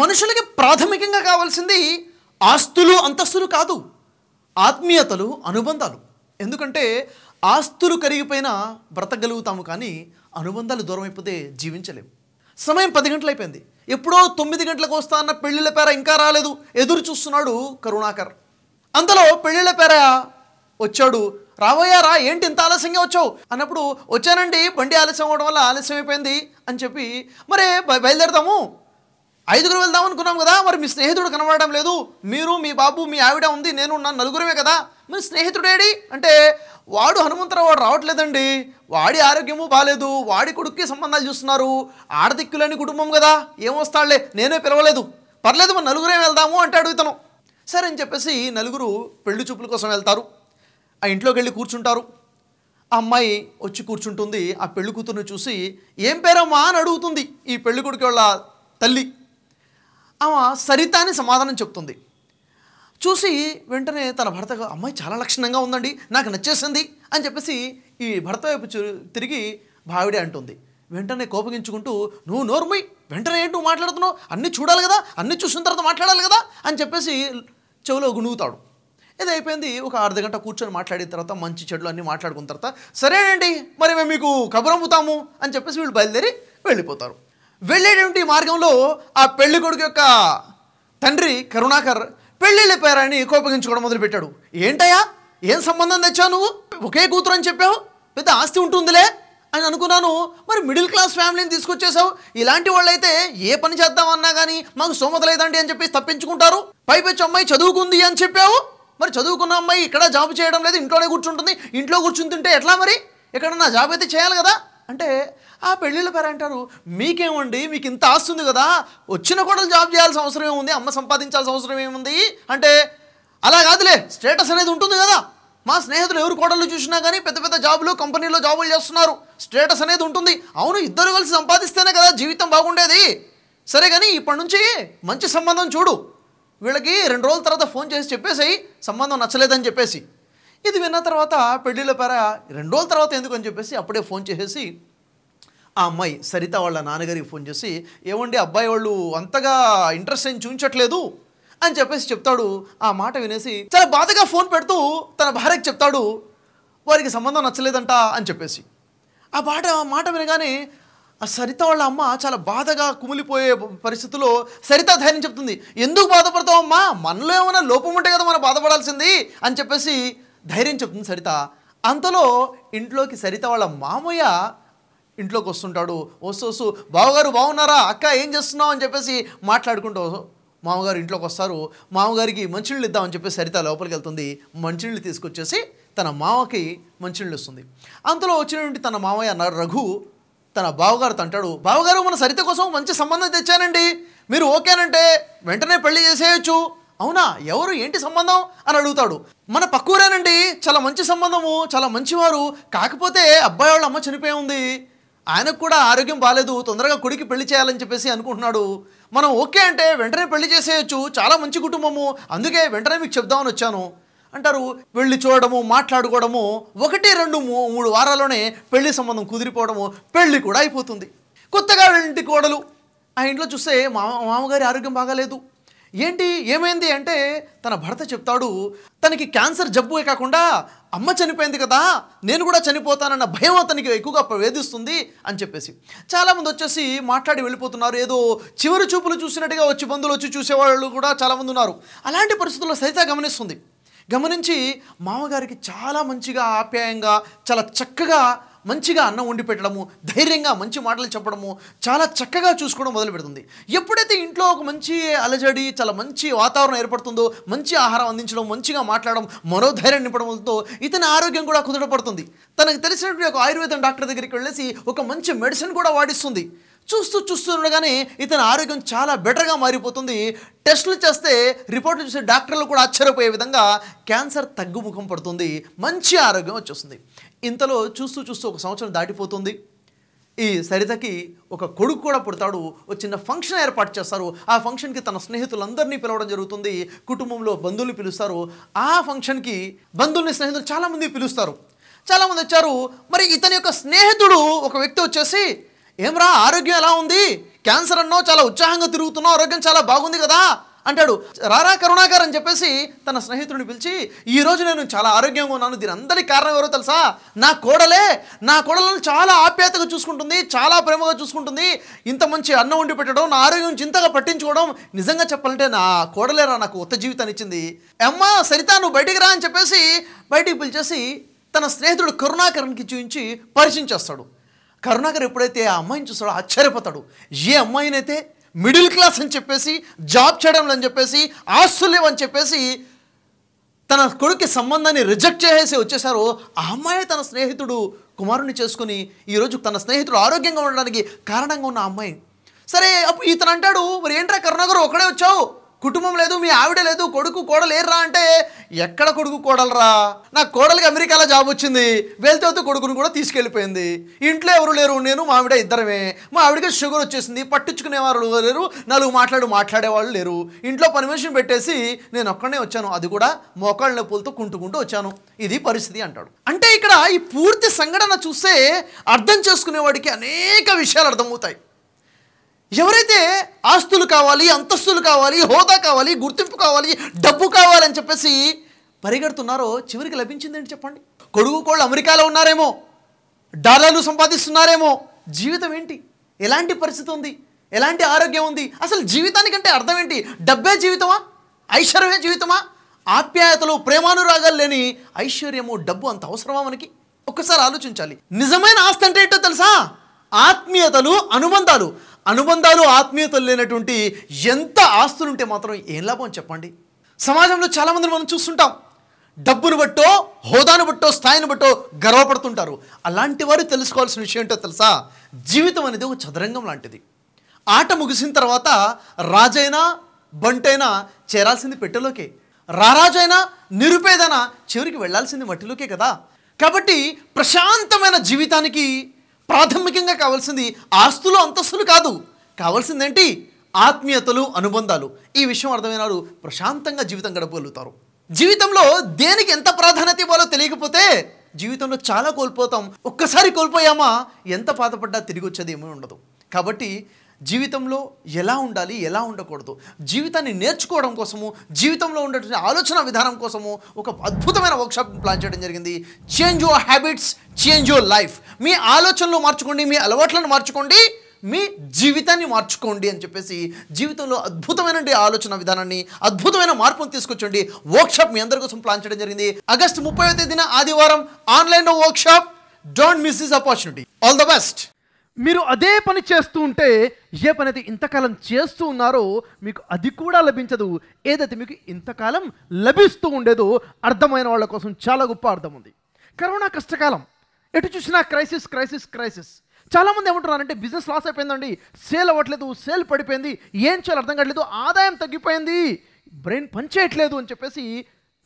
మనుషులకి ప్రాథమికంగా కావాల్సింది ఆస్తులు అంతస్తులు కాదు ఆత్మీయతలు అనుబంధాలు ఎందుకంటే ఆస్తులు కరిగిపోయినా బ్రతకగలుగుతాము కానీ అనుబంధాలు దూరం అయిపోతే జీవించలేము సమయం పది గంటలు అయిపోయింది ఎప్పుడో తొమ్మిది గంటలకు వస్తా అన్న పెళ్ళిళ్ళ పేర ఇంకా రాలేదు ఎదురు చూస్తున్నాడు కరుణాకర్ అందులో పెళ్ళిళ్ళ పేర వచ్చాడు రా ఏంటి ఇంత ఆలస్యంగా వచ్చావు అన్నప్పుడు వచ్చానండి బండి ఆలస్యం అవ్వడం వల్ల ఆలస్యం అయిపోయింది అని చెప్పి మరే బయలుదేరుతాము ఐదుగురు వెళ్దాం అనుకున్నాం కదా మరి మీ స్నేహితుడు కనబడడం లేదు మీరు మీ బాబు మీ ఆవిడ ఉంది నేను నా నలుగురమే కదా మరి స్నేహితుడేడి అంటే వాడు హనుమంతరావు వాడు రావట్లేదండి వాడి ఆరోగ్యము బాగాలేదు వాడి కొడుక్కి సంబంధాలు చూస్తున్నారు ఆడదిక్కులేని కుటుంబం కదా ఏమొస్తాడులే నేనే పిలవలేదు పర్లేదు మరి నలుగురే వెళ్దాము అంటాడు ఇతను సరే అని చెప్పేసి నలుగురు పెళ్లి చూపుల కోసం వెళ్తారు ఆ ఇంట్లోకి వెళ్ళి కూర్చుంటారు ఆ అమ్మాయి వచ్చి కూర్చుంటుంది ఆ పెళ్లి కూతురుని చూసి ఏం పేరమ్మా అని అడుగుతుంది ఈ పెళ్లి కొడుకు వాళ్ళ తల్లి ఆమె సరిత అని సమాధానం చెప్తుంది చూసి వెంటనే తన భర్త అమ్మాయి చాలా లక్షణంగా ఉందండి నాకు నచ్చేసింది అని చెప్పేసి ఈ భర్త వైపు తిరిగి భావిడే అంటుంది వెంటనే కోపగించుకుంటూ నువ్వు నోర్మై వెంటనే ఏంటి మాట్లాడుతున్నావు అన్నీ చూడాలి కదా అన్నీ చూసిన తర్వాత మాట్లాడాలి కదా అని చెప్పేసి చెవిలో గుణుగుతాడు ఇది అయిపోయింది ఒక అర్ధ గంట కూర్చొని మాట్లాడిన తర్వాత మంచి చెడులు అన్నీ మాట్లాడుకున్న తర్వాత సరేనండి మరి మేము మీకు కబురమ్ముతాము అని చెప్పేసి వీళ్ళు బయలుదేరి వెళ్ళిపోతారు వెళ్ళేటువంటి మార్గంలో ఆ పెళ్లి కొడుకు యొక్క తండ్రి కరుణాకర్ పెళ్ళిళ్ళిపోయారని కోపగించుకోవడం మొదలుపెట్టాడు ఏంటయ్యా ఏం సంబంధం తెచ్చావు నువ్వు ఒకే కూతురు అని చెప్పావు పెద్ద ఆస్తి ఉంటుందిలే అని అనుకున్నాను మరి మిడిల్ క్లాస్ ఫ్యామిలీని తీసుకొచ్చేసావు ఇలాంటి వాళ్ళైతే ఏ పని చేద్దామన్నా కానీ మాకు సోమత లేదండి అని చెప్పి తప్పించుకుంటారు పైపెచ్చి అమ్మాయి చదువుకుంది అని చెప్పావు మరి చదువుకున్న అమ్మాయి ఇక్కడ జాబ్ చేయడం లేదు ఇంట్లోనే కూర్చుంటుంది ఇంట్లో కూర్చుంటుంటే ఎట్లా మరి నా జాబ్ అయితే చేయాలి కదా అంటే ఆ పెళ్ళిళ్ళ పేరు అంటారు మీకేమండి మీకు ఇంత ఉంది కదా వచ్చిన కూడా జాబ్ చేయాల్సిన అవసరం ఏముంది అమ్మ సంపాదించాల్సిన అవసరం ఏముంది అంటే అలా కాదులే స్టేటస్ అనేది ఉంటుంది కదా మా స్నేహితులు ఎవరు కోడలు చూసినా కానీ పెద్ద పెద్ద జాబులు కంపెనీలో జాబులు చేస్తున్నారు స్టేటస్ అనేది ఉంటుంది అవును ఇద్దరు కలిసి సంపాదిస్తేనే కదా జీవితం బాగుండేది సరే కానీ ఇప్పటి నుంచి మంచి సంబంధం చూడు వీళ్ళకి రెండు రోజుల తర్వాత ఫోన్ చేసి చెప్పేసి సంబంధం నచ్చలేదని చెప్పేసి ఇది విన్న తర్వాత పెళ్ళిళ్ళ పేర రెండు రోజుల తర్వాత ఎందుకు అని చెప్పేసి అప్పుడే ఫోన్ చేసేసి ఆ అమ్మాయి సరిత వాళ్ళ నాన్నగారికి ఫోన్ చేసి ఏమండి అబ్బాయి వాళ్ళు అంతగా ఇంట్రెస్ట్ ఏం చూపించట్లేదు అని చెప్పేసి చెప్తాడు ఆ మాట వినేసి చాలా బాధగా ఫోన్ పెడుతూ తన భార్యకి చెప్తాడు వారికి సంబంధం నచ్చలేదంట అని చెప్పేసి ఆ పాట మాట వినగానే ఆ సరిత వాళ్ళ అమ్మ చాలా బాధగా కుమిలిపోయే పరిస్థితిలో సరిత ధైర్యం చెప్తుంది ఎందుకు బాధపడతావమ్మా మనలో ఏమైనా లోపం ఉంటే కదా మనం బాధపడాల్సింది అని చెప్పేసి ధైర్యం చెప్తుంది సరిత అంతలో ఇంట్లోకి సరిత వాళ్ళ మామయ్య ఇంట్లోకి వస్తుంటాడు వస్తూ వస్తూ బావగారు బాగున్నారా అక్క ఏం చేస్తున్నావు అని చెప్పేసి మాట్లాడుకుంటూ మామగారు ఇంట్లోకి వస్తారు మామగారికి మంచినీళ్ళు ఇద్దామని చెప్పి సరిత లోపలికి వెళ్తుంది మంచినీళ్ళు తీసుకొచ్చేసి తన మామకి మంచినీళ్ళు వస్తుంది అంతలో వచ్చినటువంటి తన మామయ్య రఘు తన బావగారితో అంటాడు బావగారు మన సరిత కోసం మంచి సంబంధం తెచ్చానండి మీరు ఓకేనంటే వెంటనే పెళ్లి చేసేయచ్చు అవునా ఎవరు ఏంటి సంబంధం అని అడుగుతాడు మన పక్కూరేనండి చాలా మంచి సంబంధము చాలా మంచివారు కాకపోతే అబ్బాయి వాళ్ళ అమ్మ చనిపోయి ఉంది ఆయనకు కూడా ఆరోగ్యం బాగాలేదు తొందరగా కొడుకు పెళ్లి చేయాలని చెప్పేసి అనుకుంటున్నాడు మనం ఓకే అంటే వెంటనే పెళ్లి చేసేయచ్చు చాలా మంచి కుటుంబము అందుకే వెంటనే మీకు చెప్దామని వచ్చాను అంటారు వెళ్ళి చూడడము మాట్లాడుకోవడము ఒకటి రెండు మూడు వారాల్లోనే పెళ్లి సంబంధం కుదిరిపోవడము పెళ్లి కూడా అయిపోతుంది కొత్తగా ఇంటి కోడలు ఆ ఇంట్లో చూస్తే మామ మామగారి ఆరోగ్యం బాగాలేదు ఏంటి ఏమైంది అంటే తన భర్త చెప్తాడు తనకి క్యాన్సర్ జబ్బు కాకుండా అమ్మ చనిపోయింది కదా నేను కూడా చనిపోతానన్న భయం అతనికి ఎక్కువగా వేధిస్తుంది అని చెప్పేసి చాలామంది వచ్చేసి మాట్లాడి వెళ్ళిపోతున్నారు ఏదో చివరి చూపులు చూసినట్టుగా వచ్చి బంధువులు వచ్చి చూసేవాళ్ళు కూడా చాలామంది ఉన్నారు అలాంటి పరిస్థితుల్లో సరిత గమనిస్తుంది గమనించి మామగారికి చాలా మంచిగా ఆప్యాయంగా చాలా చక్కగా మంచిగా అన్నం వండి పెట్టడము ధైర్యంగా మంచి మాటలు చెప్పడము చాలా చక్కగా చూసుకోవడం మొదలు పెడుతుంది ఎప్పుడైతే ఇంట్లో ఒక మంచి అలజడి చాలా మంచి వాతావరణం ఏర్పడుతుందో మంచి ఆహారం అందించడం మంచిగా మాట్లాడడం మరో ధైర్యం నింపడంతో ఇతని ఆరోగ్యం కూడా కుదుటపడుతుంది తనకు తెలిసినటువంటి ఒక ఆయుర్వేదం డాక్టర్ దగ్గరికి వెళ్ళేసి ఒక మంచి మెడిసిన్ కూడా వాడిస్తుంది చూస్తూ చూస్తూ ఉండగానే ఇతని ఆరోగ్యం చాలా బెటర్గా మారిపోతుంది టెస్టులు చేస్తే రిపోర్ట్లు చూసే డాక్టర్లు కూడా ఆశ్చర్యపోయే విధంగా క్యాన్సర్ తగ్గుముఖం పడుతుంది మంచి ఆరోగ్యం వచ్చేస్తుంది ఇంతలో చూస్తూ చూస్తూ ఒక సంవత్సరం దాటిపోతుంది ఈ సరితకి ఒక కొడుకు కూడా పుడతాడు ఒక చిన్న ఫంక్షన్ ఏర్పాటు చేస్తారు ఆ ఫంక్షన్కి తన స్నేహితులందరినీ పిలవడం జరుగుతుంది కుటుంబంలో బంధువులు పిలుస్తారు ఆ ఫంక్షన్కి బంధువుల్ని స్నేహితులు చాలామంది పిలుస్తారు చాలామంది వచ్చారు మరి ఇతని యొక్క స్నేహితుడు ఒక వ్యక్తి వచ్చేసి ఏమ్రా ఆరోగ్యం ఎలా ఉంది క్యాన్సర్ అన్నో చాలా ఉత్సాహంగా తిరుగుతున్నావు ఆరోగ్యం చాలా బాగుంది కదా అంటాడు రారా కరుణాకర్ అని చెప్పేసి తన స్నేహితుడిని పిలిచి ఈరోజు నేను చాలా ఆరోగ్యంగా ఉన్నాను దీని అందరికీ కారణం ఎవరో తెలుసా నా కోడలే నా కోడలను చాలా ఆప్యాయతగా చూసుకుంటుంది చాలా ప్రేమగా చూసుకుంటుంది ఇంత మంచి అన్నం వండి పెట్టడం నా ఆరోగ్యం చింతగా పట్టించుకోవడం నిజంగా చెప్పాలంటే నా కోడలేరా నాకు కొత్త జీవితాన్ని ఇచ్చింది అమ్మ సరిత నువ్వు బయటికి రా అని చెప్పేసి బయటికి పిలిచేసి తన స్నేహితుడు కరుణాకరణ్కి చూపించి పరిచయం చేస్తాడు కరుణాకర్ ఎప్పుడైతే ఆ అమ్మాయిని చూస్తాడో ఆశ్చర్యపోతాడు ఏ అమ్మాయినైతే మిడిల్ క్లాస్ అని చెప్పేసి జాబ్ చేయడం అని చెప్పేసి ఆస్తులు అని చెప్పేసి తన కొడుకు సంబంధాన్ని రిజెక్ట్ చేసేసి వచ్చేసారో ఆ అమ్మాయి తన స్నేహితుడు కుమారుని చేసుకుని ఈరోజు తన స్నేహితుడు ఆరోగ్యంగా ఉండడానికి కారణంగా ఉన్న అమ్మాయి సరే అప్పుడు ఇతను అంటాడు మరి ఏంట్రా కరుణాకర్ ఒకడే వచ్చావు కుటుంబం లేదు మీ ఆవిడ లేదు కొడుకు కోడలు ఏర్రా అంటే ఎక్కడ కొడుకు కోడలరా నా కోడలికి అమెరికాలో జాబ్ వచ్చింది వెళ్తేవుతూ కొడుకును కూడా తీసుకెళ్ళిపోయింది ఇంట్లో ఎవరు లేరు నేను మా ఆవిడ ఇద్దరమే మా ఆవిడకి షుగర్ వచ్చేసింది పట్టించుకునేవారు లేరు నలుగు మాట్లాడు మాట్లాడేవాళ్ళు లేరు ఇంట్లో పని మనిషిని పెట్టేసి నేను ఒక్కడనే వచ్చాను అది కూడా మోకాళ్ళ నొప్పులతో కుంటుకుంటూ వచ్చాను ఇది పరిస్థితి అంటాడు అంటే ఇక్కడ ఈ పూర్తి సంఘటన చూస్తే అర్థం చేసుకునేవాడికి అనేక విషయాలు అర్థమవుతాయి ఎవరైతే ఆస్తులు కావాలి అంతస్తులు కావాలి హోదా కావాలి గుర్తింపు కావాలి డబ్బు కావాలని చెప్పేసి పరిగెడుతున్నారో చివరికి లభించిందేంటి చెప్పండి కొడుకు కోళ్ళు అమెరికాలో ఉన్నారేమో డాలర్లు సంపాదిస్తున్నారేమో జీవితం ఏంటి ఎలాంటి పరిస్థితి ఉంది ఎలాంటి ఆరోగ్యం ఉంది అసలు జీవితానికంటే అర్థం ఏంటి డబ్బే జీవితమా ఐశ్వర్యమే జీవితమా ఆప్యాయతలు ప్రేమానురాగాలు లేని ఐశ్వర్యము డబ్బు అంత అవసరమా మనకి ఒక్కసారి ఆలోచించాలి నిజమైన ఆస్తి అంటే ఏంటో తెలుసా ఆత్మీయతలు అనుబంధాలు అనుబంధాలు ఆత్మీయతలు లేనటువంటి ఎంత ఆస్తులుంటే మాత్రం ఏం లాభం చెప్పండి సమాజంలో చాలామందిని మనం చూస్తుంటాం డబ్బును బట్టో హోదాను బట్టో స్థాయిని బట్టో గర్వపడుతుంటారు అలాంటి వారు తెలుసుకోవాల్సిన విషయం ఏంటో తెలుసా జీవితం అనేది ఒక చదరంగం లాంటిది ఆట ముగిసిన తర్వాత రాజైనా బంటైనా చేరాల్సింది పెట్టెలోకే రారాజైనా నిరుపేదైనా చివరికి వెళ్లాల్సింది మట్టిలోకే కదా కాబట్టి ప్రశాంతమైన జీవితానికి ప్రాథమికంగా కావాల్సింది ఆస్తులు అంతస్తులు కాదు కావాల్సిందేంటి ఆత్మీయతలు అనుబంధాలు ఈ విషయం అర్థమైన ప్రశాంతంగా జీవితం గడపగలుగుతారు జీవితంలో దేనికి ఎంత ప్రాధాన్యత ఇవ్వాలో తెలియకపోతే జీవితంలో చాలా కోల్పోతాం ఒక్కసారి కోల్పోయామా ఎంత బాధపడ్డా తిరిగి వచ్చేది ఏమీ ఉండదు కాబట్టి జీవితంలో ఎలా ఉండాలి ఎలా ఉండకూడదు జీవితాన్ని నేర్చుకోవడం కోసము జీవితంలో ఉండేటువంటి ఆలోచన విధానం కోసము ఒక అద్భుతమైన వర్క్షాప్ ప్లాన్ చేయడం జరిగింది change your habits change your life మీ ఆలోచనలు మార్చుకోండి మీ అలవాట్లను మార్చుకోండి మీ జీవితాన్ని మార్చుకోండి అని చెప్పేసి జీవితంలో అద్భుతమైన ఆలోచన విధానాన్ని అద్భుతమైన మార్పును తీసుకొచ్చండి వర్క్షాప్ మీ అందరి కోసం ప్లాన్ చేయడం జరిగింది ఆగస్టు ముప్పై తేదీన ఆదివారం ఆన్లైన్లో workshop don't miss this opportunity all the best మీరు అదే పని చేస్తూ ఉంటే ఏ పని అయితే ఇంతకాలం చేస్తూ ఉన్నారో మీకు అది కూడా లభించదు ఏదైతే మీకు ఇంతకాలం లభిస్తూ ఉండేదో అర్థమైన వాళ్ళ కోసం చాలా గొప్ప అర్థం ఉంది కరోనా కష్టకాలం ఎటు చూసినా క్రైసిస్ క్రైసిస్ క్రైసిస్ చాలామంది ఏమంటున్నారంటే బిజినెస్ లాస్ అయిపోయిందండి సేల్ అవ్వట్లేదు సేల్ పడిపోయింది ఏం చేయాలి అర్థం కావట్లేదు ఆదాయం తగ్గిపోయింది బ్రెయిన్ పనిచేయట్లేదు అని చెప్పేసి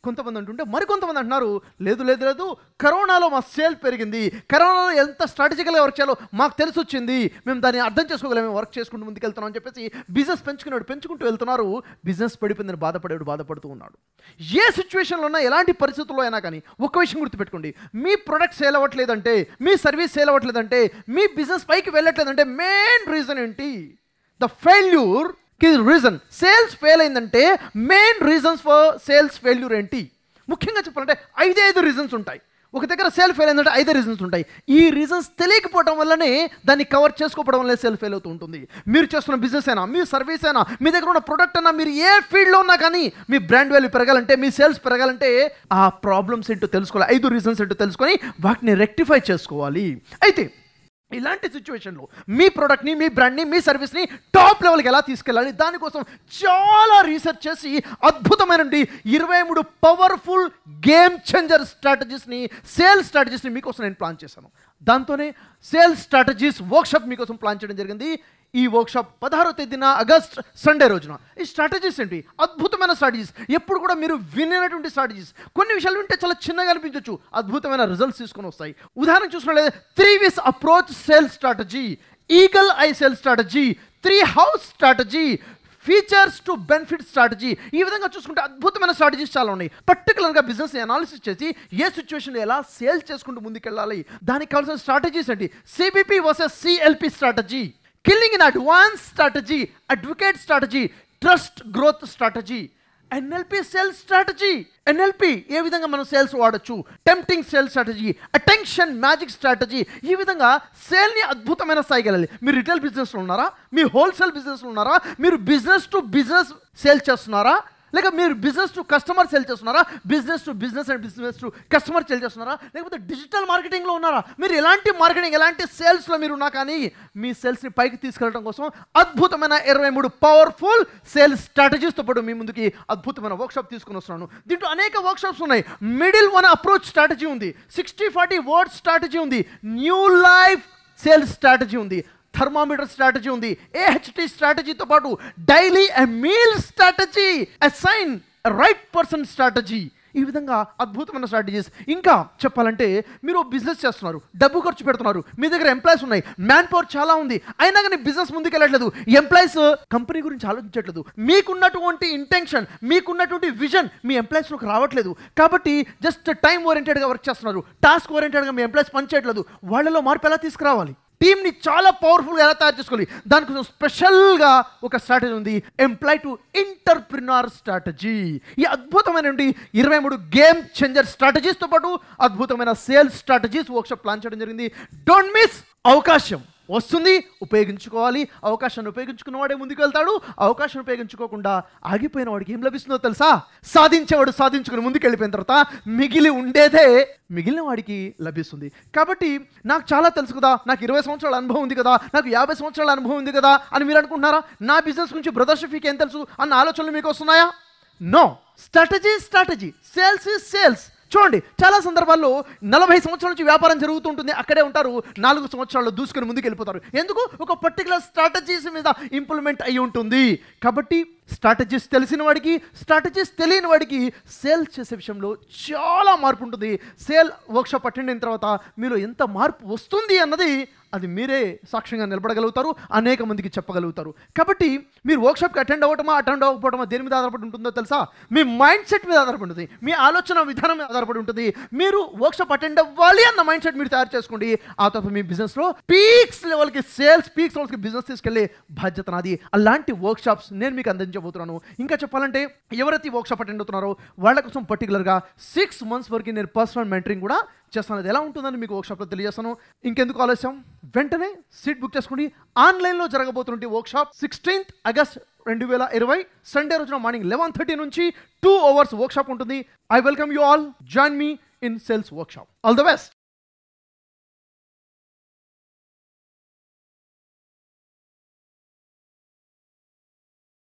కొంతమంది అంటుంటే మరికొంతమంది అంటున్నారు లేదు లేదు లేదు కరోనాలో మా సేల్ పెరిగింది కరోనాలో ఎంత స్ట్రాటజికల్గా వర్క్ చేయాలో మాకు తెలిసి వచ్చింది మేము దాన్ని అర్థం చేసుకోగలం వర్క్ చేసుకుంటూ ముందుకు వెళ్తున్నాం అని చెప్పేసి బిజినెస్ పెంచుకున్నాడు పెంచుకుంటూ వెళ్తున్నారు బిజినెస్ పడిపోయిందని బాధపడేవాడు బాధపడుతూ ఉన్నాడు ఏ సిచ్యువేషన్లో ఉన్నా ఎలాంటి పరిస్థితుల్లో అయినా కానీ ఒక్క విషయం గుర్తుపెట్టుకోండి మీ ప్రొడక్ట్ సేల్ అవ్వట్లేదంటే మీ సర్వీస్ సేల్ అవ్వట్లేదంటే మీ బిజినెస్ పైకి వెళ్ళట్లేదంటే మెయిన్ రీజన్ ఏంటి ద ఫెయిల్యూర్ కి రీజన్ సేల్స్ ఫెయిల్ అయిందంటే main reasons for sales failure ఏంటి ముఖ్యంగా చెప్పాలంటే ఐదే ఐదు రీజన్స్ ఉంటాయి ఒక దగ్గర సేల్ ఫెయిల్ అయిందంటే ఐదు రీజన్స్ ఉంటాయి ఈ రీజన్స్ తెలియకపోవడం వల్లనే దాన్ని కవర్ చేసుకోవడం వల్లనే సేల్ ఫెయిల్ అవుతూ ఉంటుంది మీరు చేస్తున్న బిజినెస్ అయినా మీ సర్వీస్ అయినా మీ దగ్గర ఉన్న ప్రోడక్ట్ అయినా మీరు ఏ ఫీల్డ్లో ఉన్నా కానీ మీ బ్రాండ్ వాల్యూ పెరగాలంటే మీ సేల్స్ పెరగాలంటే ఆ ప్రాబ్లమ్స్ ఏంటో తెలుసుకోవాలి ఐదు రీజన్స్ ఏంటో తెలుసుకొని వాటిని రెక్టిఫై చేసుకోవాలి అయితే ఇలాంటి సిచ్యువేషన్లో మీ ప్రోడక్ట్ని మీ బ్రాండ్ని మీ సర్వీస్ని టాప్ లెవెల్కి ఎలా తీసుకెళ్ళాలి దానికోసం చాలా రీసెర్చ్ చేసి అద్భుతమైనటువంటి ఇరవై మూడు పవర్ఫుల్ గేమ్ చేంజర్ స్ట్రాటజీస్ని సేల్స్ స్ట్రాటజీస్ని మీకోసం నేను ప్లాన్ చేశాను దాంతోనే సేల్స్ స్ట్రాటజీస్ వర్క్షాప్ మీకోసం ప్లాన్ చేయడం జరిగింది ఈ వర్క్షాప్ పదహారో తేదీన ఆగస్ట్ సండే రోజున ఈ స్ట్రాటజీస్ ఏంటి అద్భుతమైన స్ట్రాటజీస్ ఎప్పుడు కూడా మీరు వినేటువంటి స్ట్రాటజీస్ కొన్ని విషయాలు వింటే చాలా చిన్నగా అనిపించవచ్చు అద్భుతమైన రిజల్ట్స్ తీసుకొని వస్తాయి ఉదాహరణ చూసినట్లయితే three V's approach sale strategy eagle eye sale strategy three house strategy features to benefit strategy ఈ విధంగా చూసుకుంటే అద్భుతమైన స్ట్రాటజీస్ చాలా ఉన్నాయి పర్టికులర్గా బిజినెస్ అనాలిసిస్ చేసి ఏ సిచ్యువేషన్ ఎలా సేల్ చేసుకుంటూ ముందుకెళ్ళాలి దానికి కావాల్సిన స్ట్రాటజీస్ ఏంటి CBP versus CLP strategy killing in advance strategy advocate strategy trust growth strategy NLP sales strategy NLP ఏ విధంగా మనం సేల్స్ వాడచ్చు tempting sales strategy attention magic strategy ఈ విధంగా సేల్ని అద్భుతమైన స్థాయికి వెళ్ళాలి మీరు రిటైల్ బిజినెస్లో ఉన్నారా మీ హోల్సేల్ బిజినెస్లో ఉన్నారా మీరు బిజినెస్ టు బిజినెస్ సేల్ చేస్తున్నారా లేక మీరు బిజినెస్ టు కస్టమర్ సెల్ చేస్తున్నారా business to business and business to customer sell చేస్తున్నారా లేకపోతే డిజిటల్ మార్కెటింగ్లో ఉన్నారా మీరు ఎలాంటి మార్కెటింగ్ ఎలాంటి సేల్స్లో మీరు ఉన్నా కానీ మీ సేల్స్ని పైకి తీసుకెళ్ళడం కోసం అద్భుతమైన ఇరవై మూడు పవర్ఫుల్ సేల్స్ స్ట్రాటజీస్తో పాటు మీ ముందుకి అద్భుతమైన వర్క్షాప్ తీసుకుని వస్తున్నాను దీంట్లో అనేక వర్క్షాప్స్ ఉన్నాయి మిడిల్ వన్ అప్రోచ్ స్ట్రాటజీ ఉంది సిక్స్టీ ఫార్టీ వర్డ్ స్ట్రాటజీ ఉంది న్యూ లైఫ్ సేల్స్ స్ట్రాటజీ ఉంది థర్మామీటర్ స్ట్రాటజీ ఉంది ఏహెచ్టి స్ట్రాటజీతో పాటు daily a meal strategy assign right person strategy ఈ విధంగా అద్భుతమైన స్ట్రాటజీస్ ఇంకా చెప్పాలంటే మీరు బిజినెస్ చేస్తున్నారు డబ్బు ఖర్చు పెడుతున్నారు మీ దగ్గర ఎంప్లాయీస్ ఉన్నాయి మ్యాన్ పవర్ చాలా ఉంది అయినా కానీ బిజినెస్ ముందుకు వెళ్ళట్లేదు ఎంప్లాయీస్ కంపెనీ గురించి ఆలోచించట్లేదు మీకున్నటువంటి ఇంటెన్షన్ మీకున్నటువంటి విజన్ మీ ఎంప్లాయీస్లోకి రావట్లేదు కాబట్టి జస్ట్ టైం ఓరియంటెడ్గా వర్క్ చేస్తున్నారు టాస్క్ ఓరియంటెడ్గా మీ ఎంప్లాయీస్ పనిచేయట్లేదు వాళ్ళలో మార్పు ఎలా తీసుకురావాలి టీంని చాలా పవర్ఫుల్గా ఎలా తయారు చేసుకోవాలి దానికోసం స్పెషల్గా ఒక స్ట్రాటజీ ఉంది ఎంప్లాయ్ టు ఇంటర్ప్రినార్ స్ట్రాటజీ ఈ అద్భుతమైన ఇరవై మూడు గేమ్ చేంజర్ స్ట్రాటజీస్తో పాటు అద్భుతమైన సేల్స్ స్ట్రాటజీస్ వర్క్షాప్ ప్లాన్ చేయడం జరిగింది డోంట్ మిస్ అవకాశం వస్తుంది ఉపయోగించుకోవాలి అవకాశాన్ని ఉపయోగించుకున్నవాడే ముందుకెళ్తాడు అవకాశం ఉపయోగించుకోకుండా ఆగిపోయిన వాడికి ఏం లభిస్తుందో తెలుసా సాధించేవాడు సాధించుకుని ముందుకెళ్ళిపోయిన తర్వాత మిగిలి ఉండేదే మిగిలిన వాడికి లభిస్తుంది కాబట్టి నాకు చాలా తెలుసు కదా నాకు ఇరవై సంవత్సరాల అనుభవం ఉంది కదా నాకు యాభై సంవత్సరాల అనుభవం ఉంది కదా అని మీరు అనుకుంటున్నారా నా బిజినెస్ గురించి బ్రదర్ షఫీకి ఏం తెలుసు అన్న ఆలోచనలు మీకు వస్తున్నాయా no strategy strategy sales is sales చూడండి చాలా సందర్భాల్లో నలభై సంవత్సరాల నుంచి వ్యాపారం జరుగుతుంటుంది అక్కడే ఉంటారు నాలుగు సంవత్సరాలు దూసుకుని ముందుకు వెళ్ళిపోతారు ఎందుకు ఒక పర్టికులర్ స్ట్రాటజీస్ మీద ఇంప్లిమెంట్ అయి ఉంటుంది కాబట్టి స్ట్రాటజీస్ తెలిసిన వాడికి స్ట్రాటజీస్ తెలియని వాడికి సేల్ చేసే విషయంలో చాలా మార్పు ఉంటుంది సేల్ వర్క్షాప్ అటెండ్ అయిన తర్వాత మీరు ఎంత మార్పు వస్తుంది అన్నది అది మీరే సాక్ష్యంగా నిలబడగలుగుతారు అనేక మందికి చెప్పగలుగుతారు కాబట్టి మీరు వర్క్షాప్కి అటెండ్ అవ్వటమా అటెండ్ అవ్వకపోవటమా దేని మీద ఆధారపడి ఉంటుందో తెలుసా మీ మైండ్ సెట్ మీద ఆధారపడి ఉంటుంది మీ ఆలోచన విధానం మీద ఆధారపడి ఉంటుంది మీరు వర్క్షాప్ అటెండ్ అవ్వాలి అన్న మైండ్ సెట్ మీరు తయారు చేసుకోండి ఆ తర్వాత మీ బిజినెస్లో పీక్స్ లెవెల్కి సేల్స్ పీక్స్ లెవెల్కి బిజినెస్ తీసుకెళ్లే బాధ్యత నాది అలాంటి వర్క్షాప్స్ నేను మీకు అందించబోతున్నాను ఇంకా చెప్పాలంటే ఎవరైతే వర్క్షాప్ అటెండ్ అవుతున్నారో వాళ్ళ కోసం పర్టికులర్గా సిక్స్ మంత్స్ వరకు నేను పర్సనల్ మెంటరింగ్ కూడా చేస్తాను అది ఎలా ఉంటుందని మీకు వర్క్షాప్లో తెలియజేస్తాను ఇంకెందుకు ఆలస్యం వెంటనే సీట్ బుక్ చేసుకోండి ఆన్లైన్లో జరగబోతున్న వర్క్షాప్ సిక్స్టీన్త్ ఆగస్ట్ రెండు వేల ఇరవై సండే రోజున మార్నింగ్ లెవెన్ థర్టీ నుంచి టూ అవర్స్ వర్క్షాప్ ఉంటుంది I welcome you all join me in sales workshop all the best